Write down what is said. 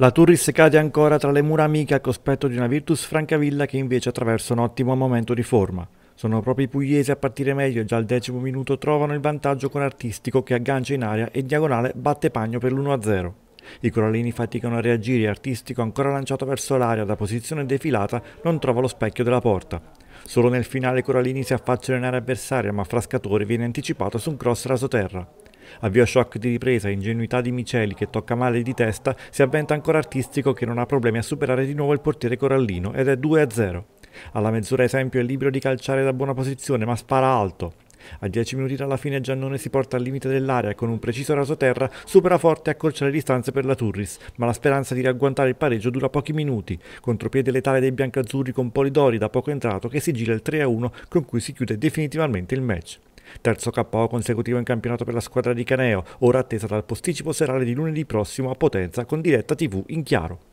La Turris cade ancora tra le mura amiche a cospetto di una Virtus Francavilla che invece attraversa un ottimo momento di forma. Sono proprio i pugliesi a partire meglio e già al decimo minuto trovano il vantaggio con Artistico che aggancia in aria e Diagonale batte Pagno per l'1-0. I corallini faticano a reagire e Artistico ancora lanciato verso l'area da posizione defilata non trova lo specchio della porta. Solo nel finale i corallini si affacciano in area avversaria ma Frascatore viene anticipato su un cross rasoterra. Avvio shock di ripresa, ingenuità di Miceli che tocca male di testa, si avventa ancora artistico che non ha problemi a superare di nuovo il portiere Corallino ed è 2-0. Alla mezz'ora esempio è libero di calciare da buona posizione ma spara alto. A 10 minuti dalla fine Giannone si porta al limite dell'area e con un preciso raso terra, supera forte e accorcia le distanze per la Turris, ma la speranza di ragguantare il pareggio dura pochi minuti, contropiede letale dei biancazzurri con Polidori da poco entrato che si gira il 3-1 con cui si chiude definitivamente il match terzo KO consecutivo in campionato per la squadra di Caneo, ora attesa dal posticipo serale di lunedì prossimo a Potenza con diretta TV in chiaro.